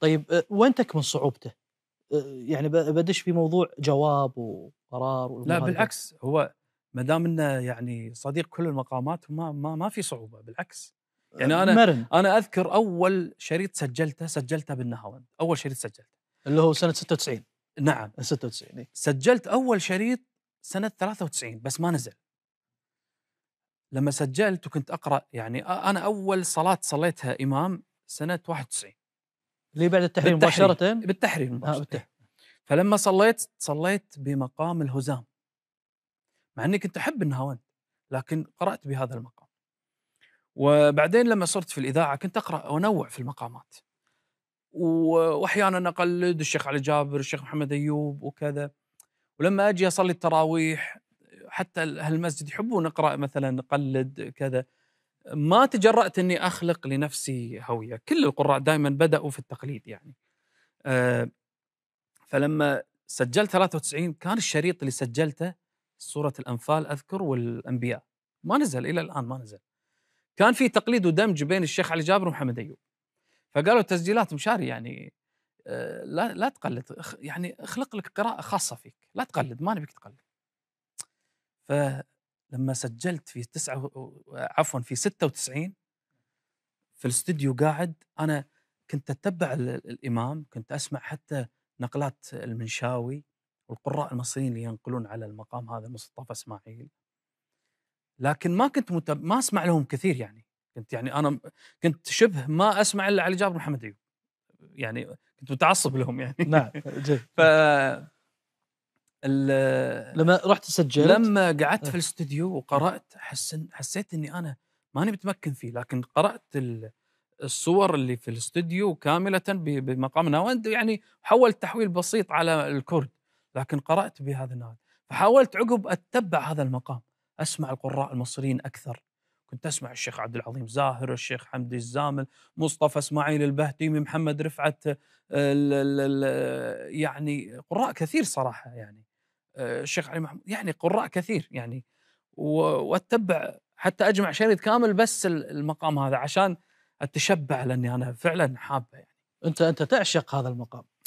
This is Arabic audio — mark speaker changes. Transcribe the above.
Speaker 1: طيب أه، وين تكمن صعوبته؟ أه، يعني بدش في موضوع جواب وقرار لا بالعكس هو ما دام انه يعني صديق كل المقامات ما ما, ما في صعوبه بالعكس أه، يعني انا مرن. انا اذكر اول شريط سجلته سجلته بالنهاوند اول شريط سجلته اللي هو سنه 96 نعم 96 إيه. سجلت اول شريط سنه 93 بس ما نزل لما سجلت وكنت اقرا يعني انا اول صلاه صليتها امام سنه 91 اللي بعد التحريم مباشره بالتحريم آه، مباشره آه بالتحريم. فلما صليت صليت بمقام الهزام مع اني كنت احب النهاوند لكن قرات بهذا المقام وبعدين لما صرت في الاذاعه كنت اقرا وانوع في المقامات واحيانا اقلد الشيخ علي جابر الشيخ محمد ايوب وكذا ولما اجي اصلي التراويح حتى اهل المسجد يحبون نقرا مثلا نقلد كذا ما تجرأت اني اخلق لنفسي هويه، كل القراء دائما بداوا في التقليد يعني. آه، فلما سجلت 93 كان الشريط اللي سجلته سوره الانفال اذكر والانبياء. ما نزل الى الان ما نزل. كان في تقليد ودمج بين الشيخ علي جابر ومحمد ايوب. فقالوا تسجيلات مشاري يعني آه، لا لا تقلد يعني اخلق لك قراءه خاصه فيك، لا تقلد ما نبيك تقلد. ف لما سجلت في تسعة عفوا في 96 في الاستديو قاعد انا كنت اتبع الامام كنت اسمع حتى نقلات المنشاوي والقراء المصريين اللي ينقلون على المقام هذا مصطفى اسماعيل لكن ما كنت متب... ما اسمع لهم كثير يعني كنت يعني انا كنت شبه ما اسمع الا علي جابر محمد ايوب يعني كنت متعصب لهم يعني نعم جيد ف نعم. لما رحت سجلت لما قعدت في إيه. الاستوديو وقرات حسن حسيت اني انا ماني متمكن فيه لكن قرات الصور اللي في الاستوديو كامله بمقام ناوند يعني حولت تحويل بسيط على الكرد لكن قرات بهذا النوع فحاولت عقب اتبع هذا المقام اسمع القراء المصريين اكثر كنت اسمع الشيخ عبد العظيم زاهر الشيخ حمدي الزامل مصطفى اسماعيل البهتيمي محمد رفعت الـ الـ الـ يعني قراء كثير صراحه يعني آه، الشيخ علي محمود يعني قراء كثير يعني واتبع حتى اجمع شريط كامل بس المقام هذا عشان اتشبع لاني انا فعلا حابه يعني انت انت تعشق هذا المقام